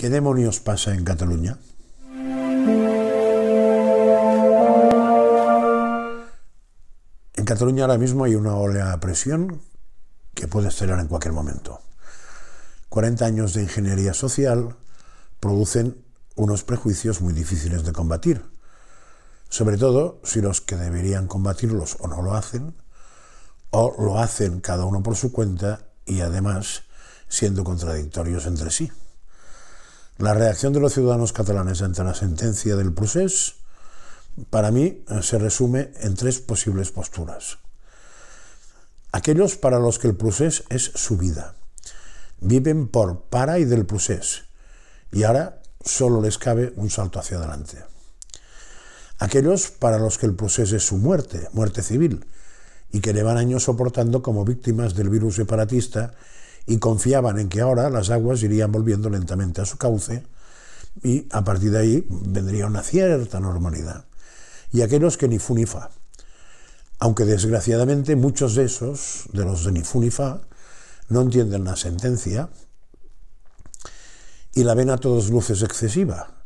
¿Qué demonios pasa en Cataluña? En Cataluña ahora mismo hay una ola de presión que puede estallar en cualquier momento. 40 años de ingeniería social producen unos prejuicios muy difíciles de combatir, sobre todo si los que deberían combatirlos o no lo hacen, o lo hacen cada uno por su cuenta y además siendo contradictorios entre sí. La reacción de los ciudadanos catalanes ante la sentencia del procés, para mí, eh, se resume en tres posibles posturas. Aquellos para los que el procés es su vida. Viven por, para y del procés. Y ahora solo les cabe un salto hacia adelante. Aquellos para los que el procés es su muerte, muerte civil, y que llevan años soportando como víctimas del virus separatista y confiaban en que ahora las aguas irían volviendo lentamente a su cauce y a partir de ahí vendría una cierta normalidad. Y aquellos que ni funifa, aunque desgraciadamente muchos de esos, de los de ni funifa, no entienden la sentencia y la ven a todas luces excesiva.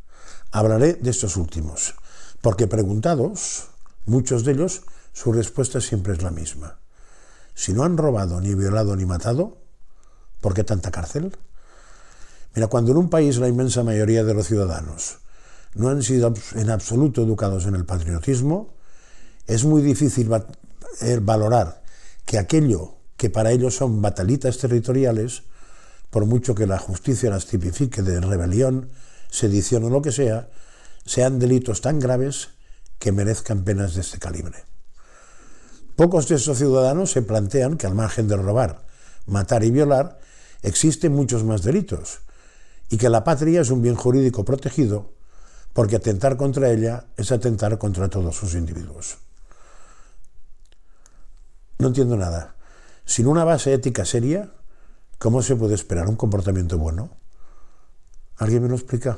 Hablaré de estos últimos, porque preguntados, muchos de ellos, su respuesta siempre es la misma. Si no han robado, ni violado, ni matado, ¿Por qué tanta cárcel? Mira, cuando en un país la inmensa mayoría de los ciudadanos no han sido en absoluto educados en el patriotismo, es muy difícil eh, valorar que aquello que para ellos son batalitas territoriales, por mucho que la justicia las tipifique de rebelión, sedición o lo que sea, sean delitos tan graves que merezcan penas de este calibre. Pocos de esos ciudadanos se plantean que al margen de robar, matar y violar, existen muchos más delitos y que la patria es un bien jurídico protegido porque atentar contra ella es atentar contra todos sus individuos. No entiendo nada. Sin una base ética seria, ¿cómo se puede esperar un comportamiento bueno? ¿Alguien me lo explica?